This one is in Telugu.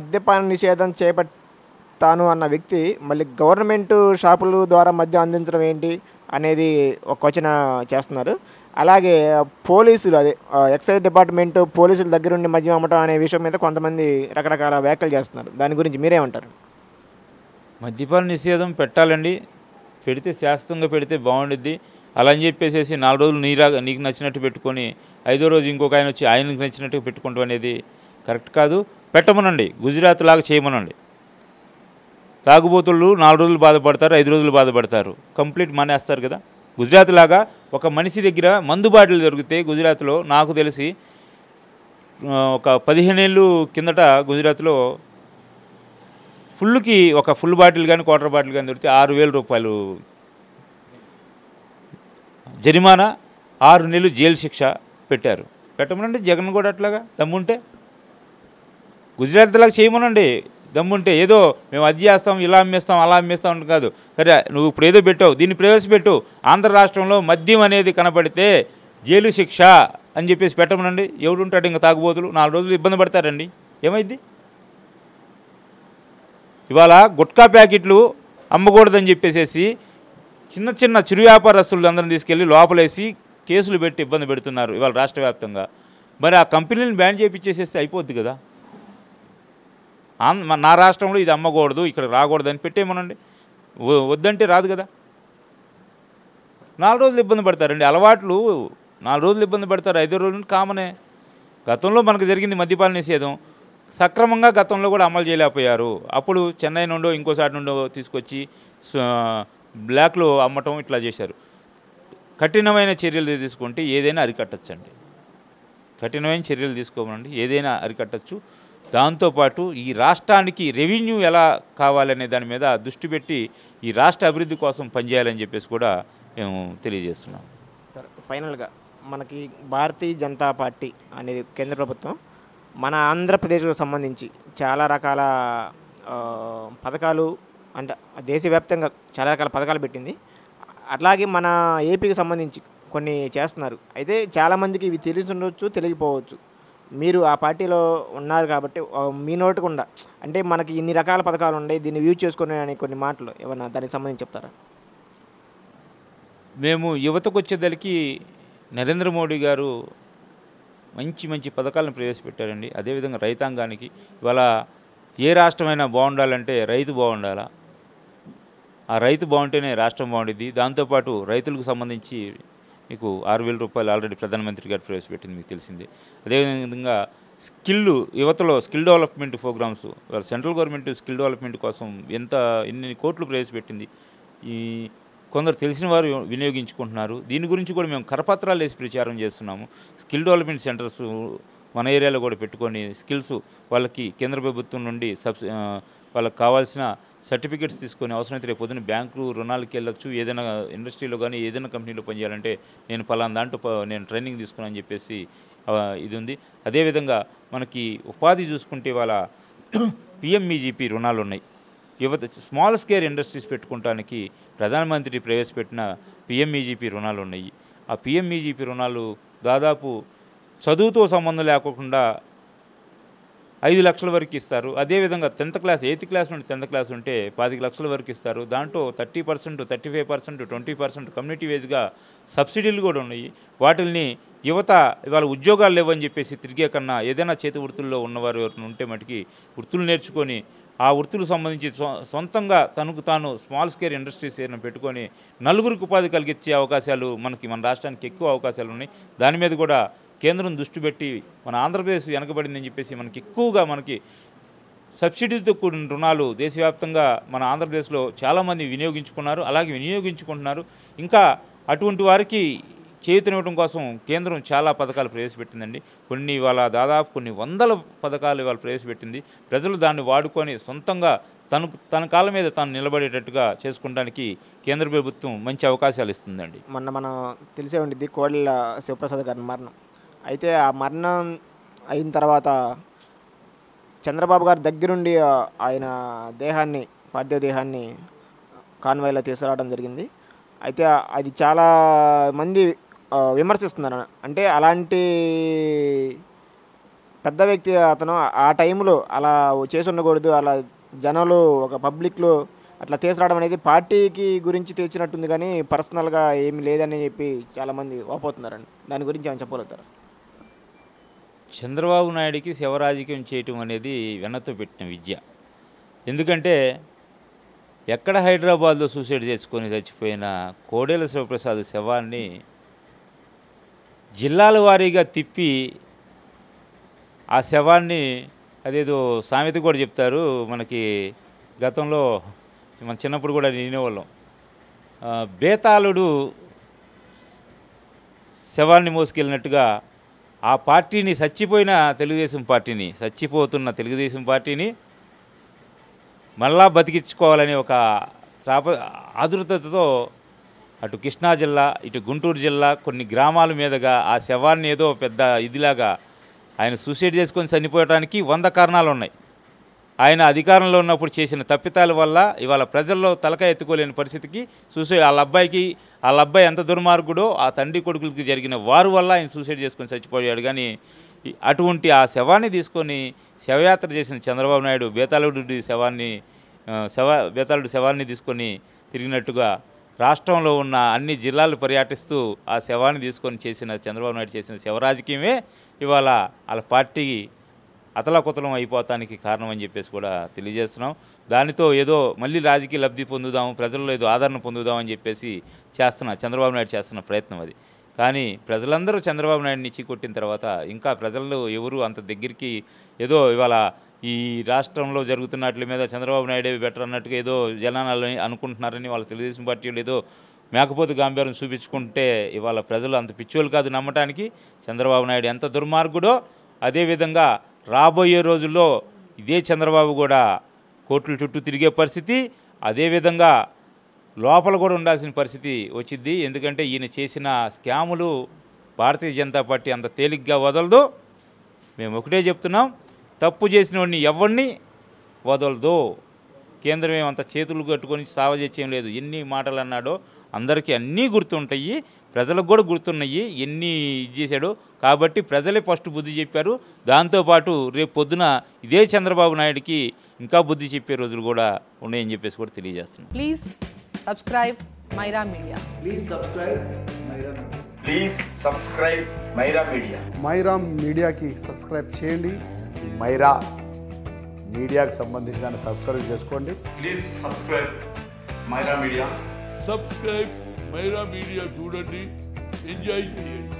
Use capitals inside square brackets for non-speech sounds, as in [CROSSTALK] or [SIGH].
మద్యపాన నిషేధం చేపట్టాను అన్న వ్యక్తి మళ్ళీ గవర్నమెంట్ షాపుల ద్వారా మద్యం అందించడం ఏంటి అనేది ఒక క్వశ్చన్ చేస్తున్నారు అలాగే పోలీసులు అదే ఎక్సైజ్ డిపార్ట్మెంట్ పోలీసుల దగ్గర ఉండి మద్యం అమ్మటం అనే విషయం మీద కొంతమంది రకరకాల వ్యాఖ్యలు చేస్తున్నారు దాని గురించి మీరేమంటారు మద్యపాన నిషేధం పెట్టాలండి పెడితే శాస్త్రంగా పెడితే బాగుండుద్ది అలా అని చెప్పేసి నాలుగు రోజులు నీరా నీకు నచ్చినట్టు పెట్టుకొని ఐదో రోజు ఇంకొక ఆయన వచ్చి ఆయనకు నచ్చినట్టు పెట్టుకుంటాం అనేది కరెక్ట్ కాదు పెట్టమనండి గుజరాత్ లాగా చేయమనండి తాగుబోతులు నాలుగు రోజులు బాధపడతారు ఐదు రోజులు బాధపడతారు కంప్లీట్ మానేస్తారు కదా గుజరాత్ లాగా ఒక మనిషి దగ్గర మందు బాటిల్ దొరికితే గుజరాత్లో నాకు తెలిసి ఒక పదిహేను ఏళ్ళు కిందట గుజరాత్లో ఫుల్కి ఒక ఫుల్ బాటిల్ కానీ క్వార్టర్ బాటిల్ కానీ దొరికితే ఆరు వేల రూపాయలు జరిమానా ఆరు నెలలు జైలు శిక్ష పెట్టారు పెట్టమనండి జగన్ కూడా అట్లాగా దమ్ముంటే గుజరాతీలకు చేయమనండి దమ్ముంటే ఏదో మేము అది చేస్తాం ఇలా అమ్మేస్తాం అలా అమ్మేస్తాం అంటే కాదు సరే నువ్వు ఇప్పుడు ఏదో పెట్టావు దీన్ని ప్రవేశపెట్టు ఆంధ్ర రాష్ట్రంలో మద్యం అనేది కనపడితే జైలు శిక్ష అని చెప్పేసి పెట్టమనండి ఎవడు ఉంటాడు ఇంకా తాగుబోతులు నాలుగు రోజులు ఇబ్బంది పడతారండి ఏమైంది ఇవాళ గుట్కా ప్యాకెట్లు అమ్మకూడదని చెప్పేసేసి చిన్న చిన్న చిరు వ్యాపారస్తులందరిని తీసుకెళ్ళి లోపలేసి కేసులు పెట్టి ఇబ్బంది పెడుతున్నారు ఇవాళ రాష్ట్ర వ్యాప్తంగా మరి ఆ కంపెనీని బ్యాన్ చేయించేసేస్తే అయిపోద్ది కదా నా రాష్ట్రంలో ఇది అమ్మకూడదు ఇక్కడ రాకూడదు అని పెట్టేమనండి వద్దంటే రాదు కదా నాలుగు రోజులు ఇబ్బంది పడతారండి అలవాట్లు నాలుగు రోజులు ఇబ్బంది పడతారు ఐదు రోజులు కామనే గతంలో మనకు జరిగింది మద్యపాల నిషేధం సక్రమంగా గతంలో కూడా అమలు చేయలేకపోయారు అప్పుడు చెన్నై నుండో ఇంకోసారి నుండో తీసుకొచ్చి బ్లాక్లో అమ్మటం ఇట్లా చేశారు కఠినమైన చర్యలు తీసుకుంటే ఏదైనా అరికట్టచ్చండి కఠినమైన చర్యలు తీసుకోమండి ఏదైనా అరికట్టచ్చు దాంతోపాటు ఈ రాష్ట్రానికి రెవెన్యూ ఎలా కావాలనే దాని మీద దృష్టి పెట్టి ఈ రాష్ట్ర అభివృద్ధి కోసం పనిచేయాలని చెప్పేసి కూడా మేము తెలియజేస్తున్నాం సార్ ఫైనల్గా మనకి భారతీయ జనతా పార్టీ అనేది కేంద్ర ప్రభుత్వం మన ఆంధ్రప్రదేశ్కు సంబంధించి చాలా రకాల పథకాలు అంటే దేశవ్యాప్తంగా చాలా రకాల పథకాలు పెట్టింది అట్లాగే మన ఏపీకి సంబంధించి కొన్ని చేస్తున్నారు అయితే చాలామందికి ఇవి తెలిసి ఉండొచ్చు తెలియకపోవచ్చు మీరు ఆ పార్టీలో ఉన్నారు కాబట్టి మీ నోటు కూడా అంటే మనకి ఇన్ని రకాల పథకాలు ఉన్నాయి దీన్ని వ్యూ చేసుకునే అని కొన్ని మాటలు ఏమన్నా దానికి సంబంధించి చెప్తారా మేము యువతకు వచ్చేదలికి నరేంద్ర మోడీ గారు మంచి మంచి పథకాలను ప్రవేశపెట్టారండి అదేవిధంగా రైతాంగానికి ఇవాళ ఏ రాష్ట్రమైనా బాగుండాలంటే రైతు బాగుండాలా ఆ రైతు బాగుంటేనే రాష్ట్రం బాగుండిద్ది దాంతోపాటు రైతులకు సంబంధించి మీకు ఆరు వేల రూపాయలు ఆల్రెడీ ప్రధానమంత్రి గారు ప్రవేశపెట్టింది మీకు తెలిసింది అదేవిధంగా స్కిల్ యువతలో skill development programs central government skill development కోసం ఎంత ఎన్ని కోట్లు ప్రవేశపెట్టింది ఈ కొందరు తెలిసిన వారు వినియోగించుకుంటున్నారు దీని గురించి కూడా మేము కరపత్రాలు వేసి ప్రచారం చేస్తున్నాము స్కిల్ డెవలప్మెంట్ సెంటర్స్ మన ఏరియాలో కూడా పెట్టుకొని స్కిల్స్ వాళ్ళకి కేంద్ర ప్రభుత్వం నుండి సబ్సి వాళ్ళకి కావాల్సిన సర్టిఫికేట్స్ తీసుకునే అవసరం అయితే రేపు పొద్దున్న బ్యాంకు రుణాలకి వెళ్ళొచ్చు ఏదైనా ఇండస్ట్రీలో కానీ ఏదైనా కంపెనీలో పనిచేయాలంటే నేను పలానా దాంట్లో నేను ట్రైనింగ్ తీసుకున్నాను అని చెప్పేసి ఇది ఉంది అదేవిధంగా మనకి ఉపాధి చూసుకుంటే వాళ్ళ [CLEARS THROAT] పిఎంఈజీపీ రుణాలు ఉన్నాయి యువత స్మాల్ స్కేల్ ఇండస్ట్రీస్ పెట్టుకోవడానికి ప్రధానమంత్రి ప్రవేశపెట్టిన పిఎంఈజీపీ రుణాలు ఉన్నాయి ఆ పిఎంఈజీపీ రుణాలు దాదాపు చదువుతో సంబంధం లేకుండా ఐదు లక్షల వరకు ఇస్తారు అదేవిధంగా టెన్త్ క్లాస్ ఎయిత్ క్లాస్ నుండి టెన్త్ క్లాస్ ఉంటే పది లక్షల వరకు ఇస్తారు దాంట్లో thirty percent thirty five percent twenty percent community వేజ్గా సబ్సిడీలు కూడా ఉన్నాయి వాటిని యువత ఇవాళ ఉద్యోగాలు లేవని చెప్పేసి తిరిగే కన్నా ఏదైనా చేతి వృత్తుల్లో ఉన్నవారు ఎవరిని ఉంటే మటుకి వృత్తులు నేర్చుకొని ఆ వృత్తులకు సంబంధించి సొంతంగా తనకు తాను స్మాల్ స్కేల్ ఇండస్ట్రీస్ ఏమైనా పెట్టుకొని నలుగురికి ఉపాధి కలిగించే అవకాశాలు మనకి మన రాష్ట్రానికి ఎక్కువ అవకాశాలు ఉన్నాయి దాని మీద కూడా కేంద్రం దృష్టి పెట్టి మన ఆంధ్రప్రదేశ్ వెనకబడిందని చెప్పేసి మనకి ఎక్కువగా మనకి సబ్సిడీతో కూడిన రుణాలు దేశవ్యాప్తంగా మన ఆంధ్రప్రదేశ్లో చాలామంది వినియోగించుకున్నారు అలాగే వినియోగించుకుంటున్నారు ఇంకా అటువంటి వారికి చేతునివ్వడం కోసం కేంద్రం చాలా పథకాలు ప్రవేశపెట్టిందండి కొన్ని ఇవాళ దాదాపు కొన్ని వందల పథకాలు ఇవాళ ప్రవేశపెట్టింది ప్రజలు దాన్ని వాడుకొని సొంతంగా తను తన కాళ్ళ మీద తాను నిలబడేటట్టుగా చేసుకోవడానికి కేంద్ర ప్రభుత్వం మంచి అవకాశాలు ఇస్తుందండి మొన్న మనం తెలిసే ఉండిద్ది కోడెల శివప్రసాద్ గారి మరణం అయితే ఆ మరణం అయిన తర్వాత చంద్రబాబు గారి దగ్గరుండి ఆయన దేహాన్ని పార్థివ దేహాన్ని కాన్వాయ్లో తీసుకురావడం జరిగింది అయితే అది చాలా మంది విమర్శిస్తున్నారు అంటే అలాంటి పెద్ద వ్యక్తి అతను ఆ టైంలో అలా చేసి ఉండకూడదు అలా జనాలు ఒక పబ్లిక్లో అట్లా తీసుకురావడం అనేది పార్టీకి గురించి తెచ్చినట్టుంది కానీ పర్సనల్గా ఏమి లేదని చెప్పి చాలామంది ఓపోతున్నారండి దాని గురించి ఏమైనా చెప్పగలుగుతారు చంద్రబాబు నాయుడికి శివరాజకీయం చేయటం అనేది వెనతో పెట్టిన విద్య ఎందుకంటే ఎక్కడ హైదరాబాద్లో సూసైడ్ చేసుకొని చచ్చిపోయిన కోడేల శివప్రసాద్ శవాన్ని జిల్లాల వారీగా తిప్పి ఆ శవాన్ని అదేదో సామెత కూడా చెప్తారు మనకి గతంలో మన చిన్నప్పుడు కూడా వినేవాళ్ళం బేతాళుడు శవాన్ని మోసుకెళ్ళినట్టుగా ఆ పార్టీని చచ్చిపోయిన తెలుగుదేశం పార్టీని చచ్చిపోతున్న తెలుగుదేశం పార్టీని మళ్ళా బతికించుకోవాలని ఒక తాప ఆదృతతో అటు కృష్ణా జిల్లా ఇటు గుంటూరు జిల్లా కొన్ని గ్రామాల మీదుగా ఆ శవాన్ని ఏదో పెద్ద ఇదిలాగా ఆయన సూసైడ్ చేసుకొని చనిపోవడానికి వంద కారణాలు ఉన్నాయి ఆయన అధికారంలో ఉన్నప్పుడు చేసిన తప్పితాల వల్ల ఇవాళ ప్రజల్లో తలక ఎత్తుకోలేని పరిస్థితికి సూసైడ్ వాళ్ళ అబ్బాయికి వాళ్ళ అబ్బాయి ఎంత దుర్మార్గుడో ఆ తండ్రి కొడుకులకి జరిగిన వారు వల్ల ఆయన సూసైడ్ చేసుకొని చచ్చిపోయాడు కానీ అటువంటి ఆ శవాన్ని తీసుకొని శవయాత్ర చేసిన చంద్రబాబు నాయుడు బేతాళుడి శవాన్ని శవ బేతాళుడి శవాన్ని తీసుకొని తిరిగినట్టుగా రాష్ట్రంలో ఉన్న అన్ని జిల్లాలు పర్యాటిస్తూ ఆ శవాన్ని తీసుకొని చేసిన చంద్రబాబు నాయుడు చేసిన శివరాజకీయమే ఇవాళ వాళ్ళ పార్టీ అతలాకుతలం అయిపోతానికి కారణం అని చెప్పేసి కూడా తెలియజేస్తున్నాం దానితో ఏదో మళ్ళీ రాజకీయ లబ్ధి పొందుదాము ప్రజల్లో ఏదో ఆదరణ పొందుదాం అని చెప్పేసి చేస్తున్న చంద్రబాబు నాయుడు చేస్తున్న ప్రయత్నం అది కానీ ప్రజలందరూ చంద్రబాబు నాయుడిని చీకొట్టిన తర్వాత ఇంకా ప్రజలు ఎవరు అంత దగ్గరికి ఏదో ఇవాళ ఈ రాష్ట్రంలో జరుగుతున్నట్ల మీద చంద్రబాబు నాయుడే బెటర్ అన్నట్టుగా ఏదో జనాలని అనుకుంటున్నారని వాళ్ళ తెలుగుదేశం పార్టీలు ఏదో మేకపోతు గాంభీర్యం చూపించుకుంటే ఇవాళ ప్రజలు అంత పిచ్చోళ్ళు కాదు నమ్మటానికి చంద్రబాబు నాయుడు ఎంత దుర్మార్గుడో అదేవిధంగా రాబోయే రోజుల్లో ఇదే చంద్రబాబు కూడా కోర్టుల చుట్టూ తిరిగే పరిస్థితి అదేవిధంగా లోపల కూడా ఉండాల్సిన పరిస్థితి వచ్చింది ఎందుకంటే ఈయన చేసిన స్కాములు భారతీయ జనతా పార్టీ అంత తేలిగ్గా వదలదు మేము ఒకటే చెప్తున్నాం తప్పు చేసిన వాడిని ఎవరిని వదలదు కేంద్రం ఏమంత చేతులు కట్టుకొని సావ చేసేం లేదు ఎన్ని మాటలు అన్నాడో అందరికీ అన్నీ గుర్తుంటాయి ప్రజలకు కూడా గుర్తున్నాయి ఎన్ని ఇది చేశాడో కాబట్టి ప్రజలే ఫస్ట్ బుద్ధి చెప్పారు దాంతోపాటు రేపు పొద్దున ఇదే చంద్రబాబు నాయుడికి ఇంకా బుద్ధి చెప్పే రోజులు కూడా ఉన్నాయని చెప్పేసి కూడా తెలియజేస్తున్నాను please subscribe Maira media please subscribe Maira please subscribe Maira media Maira మీడియాకి సబ్స్క్రైబ్ చేయండి మైరా మీడియాకి సంబంధించి దాన్ని సబ్స్క్రైబ్ చేసుకోండి please subscribe Maira media subscribe Maira media చూడండి ఎంజాయ్ చేయండి